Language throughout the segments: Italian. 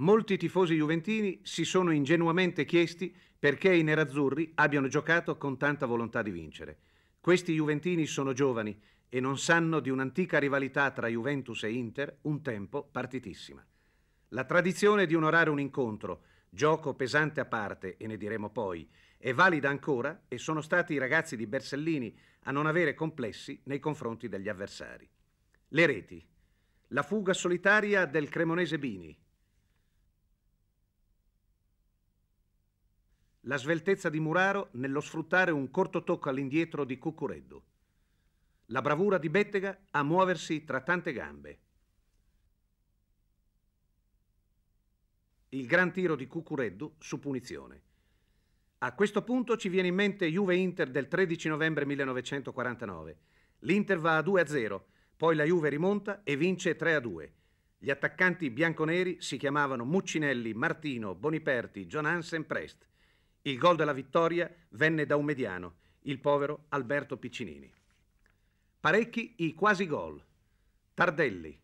molti tifosi juventini si sono ingenuamente chiesti perché i nerazzurri abbiano giocato con tanta volontà di vincere. Questi juventini sono giovani e non sanno di un'antica rivalità tra Juventus e Inter, un tempo partitissima. La tradizione di onorare un incontro, gioco pesante a parte, e ne diremo poi, è valida ancora e sono stati i ragazzi di Bersellini a non avere complessi nei confronti degli avversari. Le reti. La fuga solitaria del cremonese Bini, la sveltezza di Muraro nello sfruttare un corto tocco all'indietro di Cuccureddu, la bravura di Bettega a muoversi tra tante gambe. Il gran tiro di Cuccureddu su punizione. A questo punto ci viene in mente Juve-Inter del 13 novembre 1949. L'Inter va a 2-0, poi la Juve rimonta e vince 3-2. Gli attaccanti bianconeri si chiamavano Muccinelli, Martino, Boniperti, John Hansen, Prest. Il gol della vittoria venne da un mediano, il povero Alberto Piccinini. Parecchi i quasi gol. Tardelli,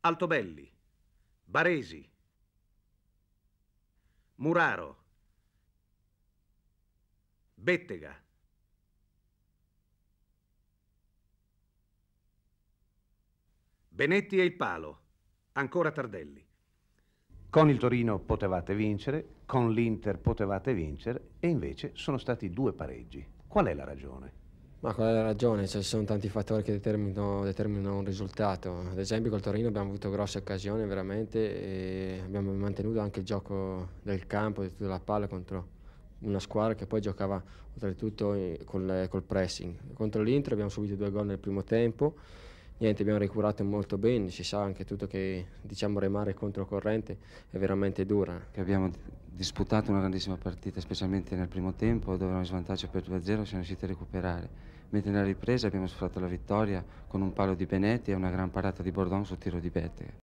Altobelli, Baresi, Muraro, Bettega. Benetti e il palo, ancora Tardelli. Con il Torino potevate vincere, con l'Inter potevate vincere e invece sono stati due pareggi. Qual è la ragione? Ma qual è la ragione? Cioè, ci sono tanti fattori che determinano, determinano, un risultato. Ad esempio col Torino abbiamo avuto grosse occasioni veramente e abbiamo mantenuto anche il gioco del campo, di tutta la palla contro una squadra che poi giocava oltretutto eh, col, col pressing. Contro l'Inter abbiamo subito due gol nel primo tempo niente, abbiamo recuperato molto bene, si sa anche tutto che diciamo remare contro corrente è veramente dura. Che abbiamo disputato una grandissima partita, specialmente nel primo tempo, dove avevamo svantaggio per 2-0 siamo riusciti a recuperare. Mentre nella ripresa abbiamo sfruttato la vittoria con un palo di Benetti e una gran parata di Bordon sul tiro di Bette.